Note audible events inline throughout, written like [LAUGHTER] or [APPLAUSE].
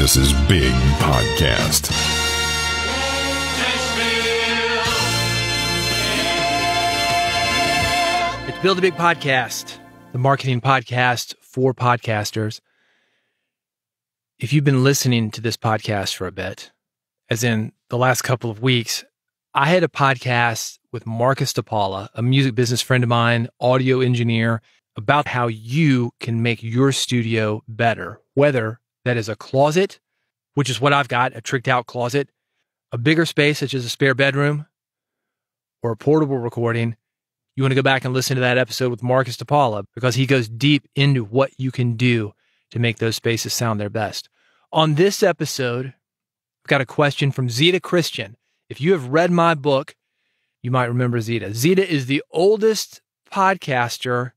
This is Big Podcast. It's Build a Big Podcast, the marketing podcast for podcasters. If you've been listening to this podcast for a bit, as in the last couple of weeks, I had a podcast with Marcus DePaula, a music business friend of mine, audio engineer, about how you can make your studio better, whether that is a closet, which is what I've got a tricked out closet, a bigger space, such as a spare bedroom or a portable recording. You want to go back and listen to that episode with Marcus DePaula because he goes deep into what you can do to make those spaces sound their best. On this episode, I've got a question from Zeta Christian. If you have read my book, you might remember Zeta. Zeta is the oldest podcaster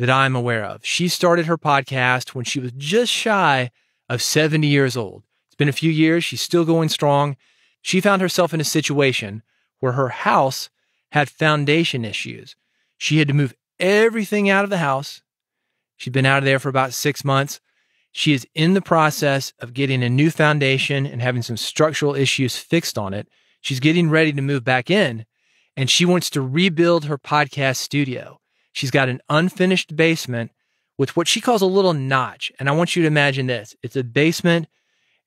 that I'm aware of. She started her podcast when she was just shy of 70 years old. It's been a few years, she's still going strong. She found herself in a situation where her house had foundation issues. She had to move everything out of the house. She'd been out of there for about six months. She is in the process of getting a new foundation and having some structural issues fixed on it. She's getting ready to move back in and she wants to rebuild her podcast studio. She's got an unfinished basement with what she calls a little notch. And I want you to imagine this it's a basement,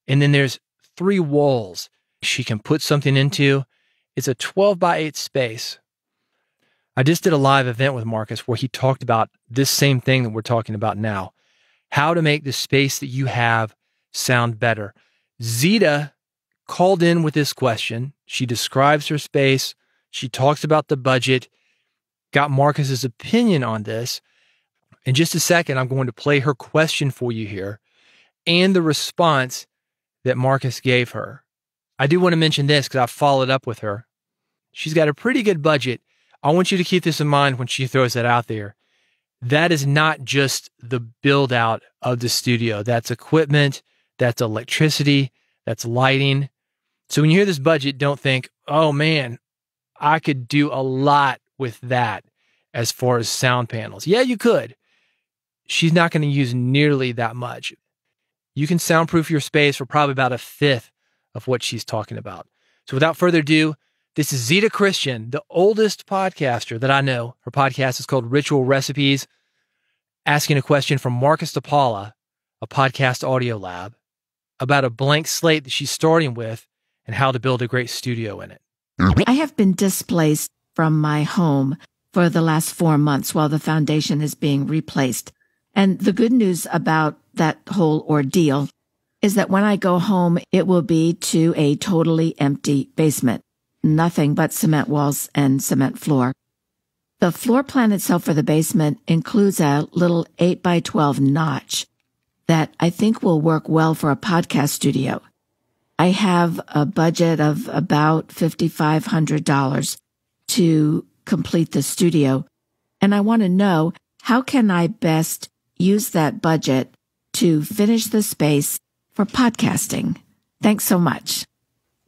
and then there's three walls she can put something into. It's a 12 by 8 space. I just did a live event with Marcus where he talked about this same thing that we're talking about now how to make the space that you have sound better. Zeta called in with this question. She describes her space, she talks about the budget, got Marcus's opinion on this. In just a second, I'm going to play her question for you here and the response that Marcus gave her. I do want to mention this because I followed up with her. She's got a pretty good budget. I want you to keep this in mind when she throws that out there. That is not just the build out of the studio, that's equipment, that's electricity, that's lighting. So when you hear this budget, don't think, oh man, I could do a lot with that as far as sound panels. Yeah, you could, she's not going to use nearly that much. You can soundproof your space for probably about a fifth of what she's talking about. So without further ado, this is Zita Christian, the oldest podcaster that I know. Her podcast is called Ritual Recipes, asking a question from Marcus DePaula, a podcast audio lab, about a blank slate that she's starting with and how to build a great studio in it. I have been displaced from my home for the last four months while the foundation is being replaced. And the good news about that whole ordeal is that when I go home, it will be to a totally empty basement, nothing but cement walls and cement floor. The floor plan itself for the basement includes a little 8 by 12 notch that I think will work well for a podcast studio. I have a budget of about $5,500 to complete the studio. And I want to know how can I best use that budget to finish the space for podcasting? Thanks so much.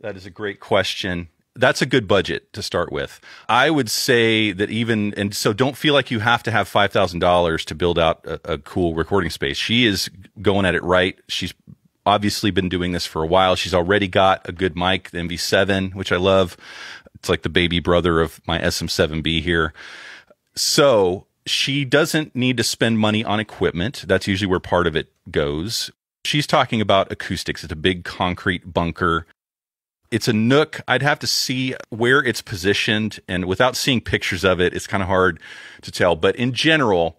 That is a great question. That's a good budget to start with. I would say that even, and so don't feel like you have to have $5,000 to build out a, a cool recording space. She is going at it right. She's obviously been doing this for a while. She's already got a good mic, the MV7, which I love. It's like the baby brother of my SM7B here. So she doesn't need to spend money on equipment. That's usually where part of it goes. She's talking about acoustics. It's a big concrete bunker. It's a nook. I'd have to see where it's positioned. And without seeing pictures of it, it's kind of hard to tell. But in general,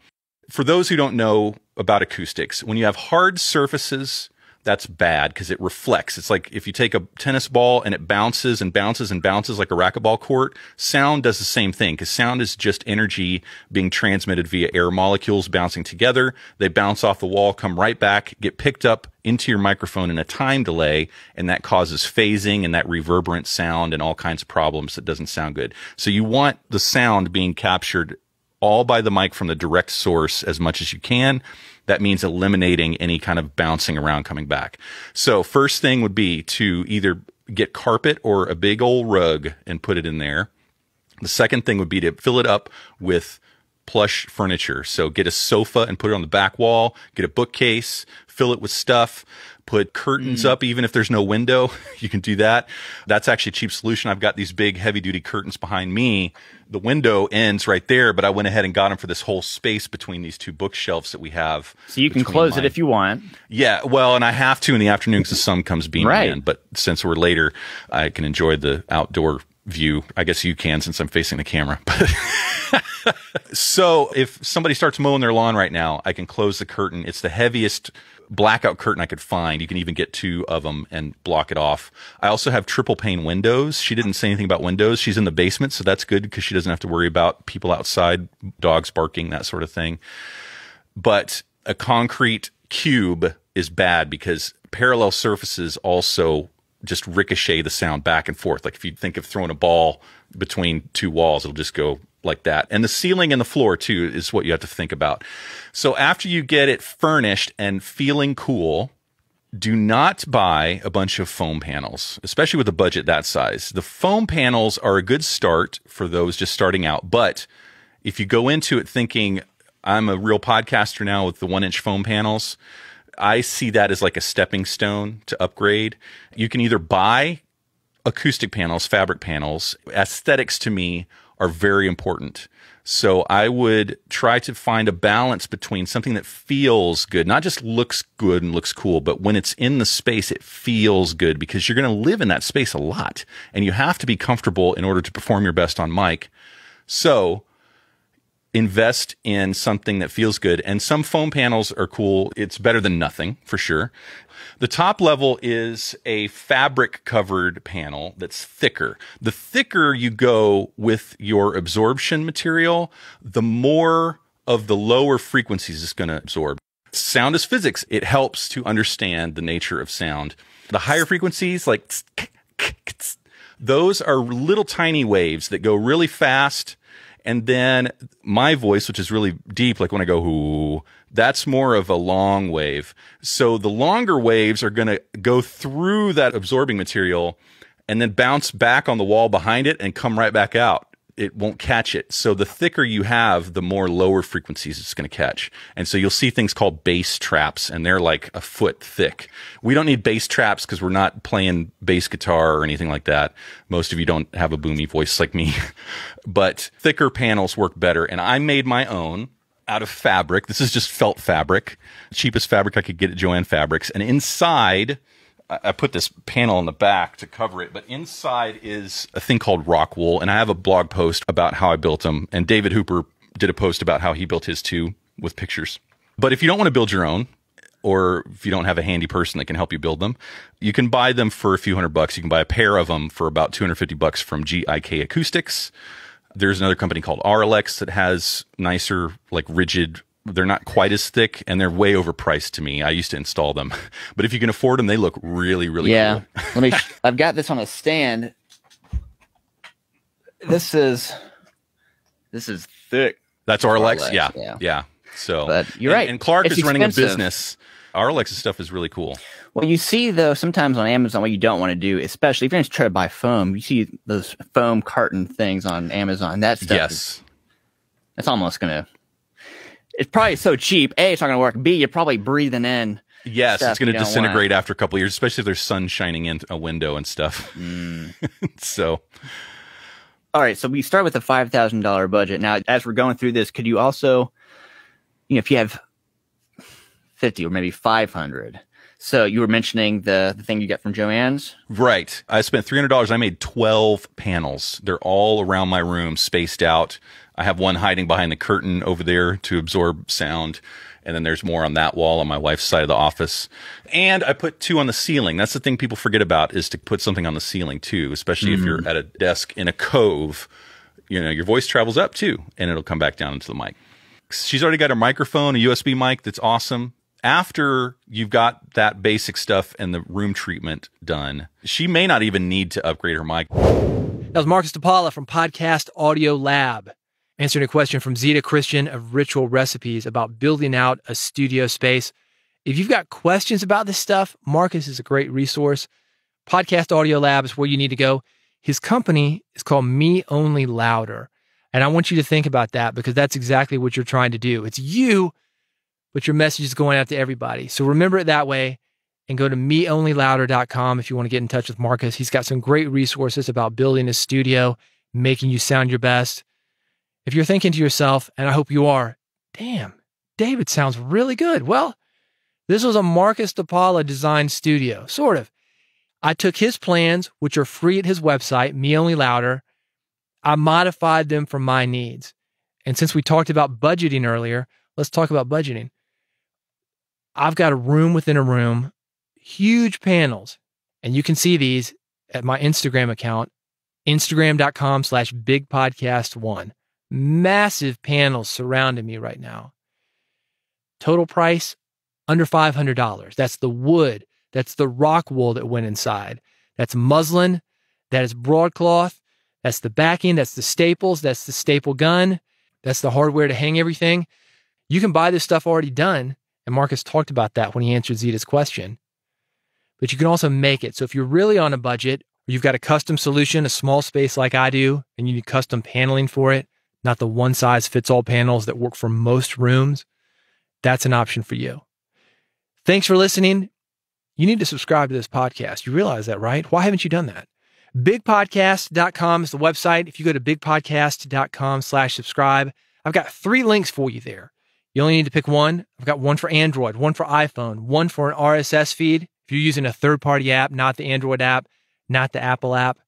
for those who don't know about acoustics, when you have hard surfaces, that's bad because it reflects. It's like if you take a tennis ball and it bounces and bounces and bounces like a racquetball court, sound does the same thing because sound is just energy being transmitted via air molecules bouncing together. They bounce off the wall, come right back, get picked up into your microphone in a time delay, and that causes phasing and that reverberant sound and all kinds of problems that doesn't sound good. So you want the sound being captured all by the mic from the direct source as much as you can. That means eliminating any kind of bouncing around coming back. So first thing would be to either get carpet or a big old rug and put it in there. The second thing would be to fill it up with plush furniture. So get a sofa and put it on the back wall, get a bookcase, fill it with stuff, put curtains mm. up, even if there's no window, [LAUGHS] you can do that. That's actually a cheap solution. I've got these big heavy duty curtains behind me. The window ends right there, but I went ahead and got them for this whole space between these two bookshelves that we have. So you can close it if you want. Yeah. Well, and I have to in the afternoon because the sun comes beaming right. in, but since we're later, I can enjoy the outdoor view. I guess you can since I'm facing the camera. [LAUGHS] so if somebody starts mowing their lawn right now, I can close the curtain. It's the heaviest blackout curtain I could find. You can even get two of them and block it off. I also have triple pane windows. She didn't say anything about windows. She's in the basement, so that's good because she doesn't have to worry about people outside, dogs barking, that sort of thing. But a concrete cube is bad because parallel surfaces also just ricochet the sound back and forth. Like if you think of throwing a ball between two walls, it'll just go like that. And the ceiling and the floor too is what you have to think about. So after you get it furnished and feeling cool, do not buy a bunch of foam panels, especially with a budget that size. The foam panels are a good start for those just starting out. But if you go into it thinking, I'm a real podcaster now with the one inch foam panels, I see that as like a stepping stone to upgrade. You can either buy acoustic panels, fabric panels. Aesthetics to me are very important. So I would try to find a balance between something that feels good, not just looks good and looks cool, but when it's in the space, it feels good because you're going to live in that space a lot and you have to be comfortable in order to perform your best on mic. So invest in something that feels good. And some foam panels are cool. It's better than nothing for sure. The top level is a fabric covered panel that's thicker. The thicker you go with your absorption material, the more of the lower frequencies it's going to absorb. Sound is physics. It helps to understand the nature of sound. The higher frequencies like those are little tiny waves that go really fast and then my voice, which is really deep, like when I go, ooh, that's more of a long wave. So the longer waves are going to go through that absorbing material and then bounce back on the wall behind it and come right back out it won't catch it. So the thicker you have, the more lower frequencies it's going to catch. And so you'll see things called bass traps, and they're like a foot thick. We don't need bass traps because we're not playing bass guitar or anything like that. Most of you don't have a boomy voice like me, [LAUGHS] but thicker panels work better. And I made my own out of fabric. This is just felt fabric, cheapest fabric I could get at Joann Fabrics. And inside I put this panel in the back to cover it, but inside is a thing called rock wool. And I have a blog post about how I built them. And David Hooper did a post about how he built his too with pictures. But if you don't want to build your own, or if you don't have a handy person that can help you build them, you can buy them for a few hundred bucks. You can buy a pair of them for about 250 bucks from GIK Acoustics. There's another company called RLX that has nicer, like rigid they're not quite as thick and they're way overpriced to me. I used to install them, [LAUGHS] but if you can afford them, they look really, really yeah. Cool. [LAUGHS] Let me. [LAUGHS] I've got this on a stand. This is this is thick. That's Arlex. Yeah, yeah, yeah. So but you're and, right. And Clark it's is expensive. running a business. Arlex stuff is really cool. Well, you see though sometimes on Amazon what you don't want to do, especially if you're trying to buy foam, you see those foam carton things on Amazon. That stuff. Yes. Is, almost gonna it's probably so cheap. A, it's not going to work. B, you're probably breathing in. Yes, it's going to disintegrate after a couple years, especially if there's sun shining in a window and stuff. Mm. [LAUGHS] so, all right. So we start with a five thousand dollar budget. Now, as we're going through this, could you also, you know, if you have fifty or maybe five hundred. So you were mentioning the the thing you get from Joann's, right? I spent three hundred dollars. I made twelve panels. They're all around my room, spaced out. I have one hiding behind the curtain over there to absorb sound. And then there's more on that wall on my wife's side of the office. And I put two on the ceiling. That's the thing people forget about is to put something on the ceiling too, especially mm if you're mm. at a desk in a cove. You know, your voice travels up too, and it'll come back down into the mic. She's already got her microphone, a USB mic that's awesome after you've got that basic stuff and the room treatment done, she may not even need to upgrade her mic. That was Marcus DePaula from Podcast Audio Lab answering a question from Zeta Christian of Ritual Recipes about building out a studio space. If you've got questions about this stuff, Marcus is a great resource. Podcast Audio Lab is where you need to go. His company is called Me Only Louder. And I want you to think about that because that's exactly what you're trying to do. It's you, but your message is going out to everybody. So remember it that way and go to meonlylouder.com if you want to get in touch with Marcus. He's got some great resources about building a studio, making you sound your best. If you're thinking to yourself, and I hope you are, damn, David sounds really good. Well, this was a Marcus DePaula design studio, sort of. I took his plans, which are free at his website, Me Only Louder. I modified them for my needs. And since we talked about budgeting earlier, let's talk about budgeting. I've got a room within a room, huge panels, and you can see these at my Instagram account, instagram.com slash bigpodcast one massive panels surrounding me right now. Total price under $500. That's the wood, that's the rock wool that went inside. That's muslin, that is broadcloth, that's the backing, that's the staples, that's the staple gun, that's the hardware to hang everything. You can buy this stuff already done, and Marcus talked about that when he answered Zita's question. But you can also make it. So if you're really on a budget, or you've got a custom solution, a small space like I do, and you need custom paneling for it, not the one size fits all panels that work for most rooms, that's an option for you. Thanks for listening. You need to subscribe to this podcast. You realize that, right? Why haven't you done that? Bigpodcast.com is the website. If you go to bigpodcast.com slash subscribe, I've got three links for you there. You only need to pick one. I've got one for Android, one for iPhone, one for an RSS feed. If you're using a third party app, not the Android app, not the Apple app,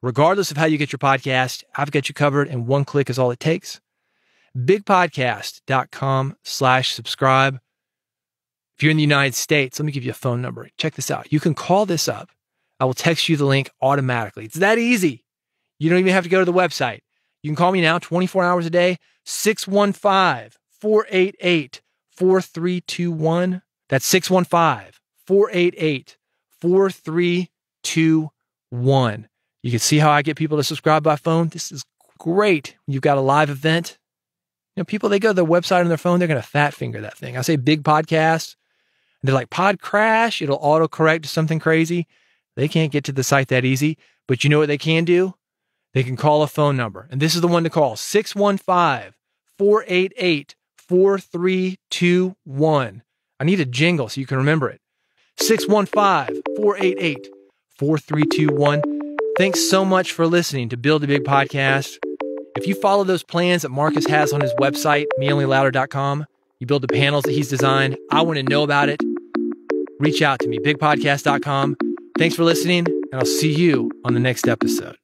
Regardless of how you get your podcast, I've got you covered and one click is all it takes. Bigpodcast.com slash subscribe. If you're in the United States, let me give you a phone number. Check this out. You can call this up. I will text you the link automatically. It's that easy. You don't even have to go to the website. You can call me now 24 hours a day, 615 488 4321. That's 615 488 4321. You can see how I get people to subscribe by phone. This is great. You've got a live event. You know, people, they go to their website on their phone, they're going to fat finger that thing. I say big podcast. They're like, pod crash. It'll autocorrect to something crazy. They can't get to the site that easy. But you know what they can do? They can call a phone number. And this is the one to call 615 488 4321. I need a jingle so you can remember it. 615 488 4321. Thanks so much for listening to Build a Big Podcast. If you follow those plans that Marcus has on his website, meonlylouder.com, you build the panels that he's designed, I want to know about it. Reach out to me, bigpodcast.com. Thanks for listening, and I'll see you on the next episode.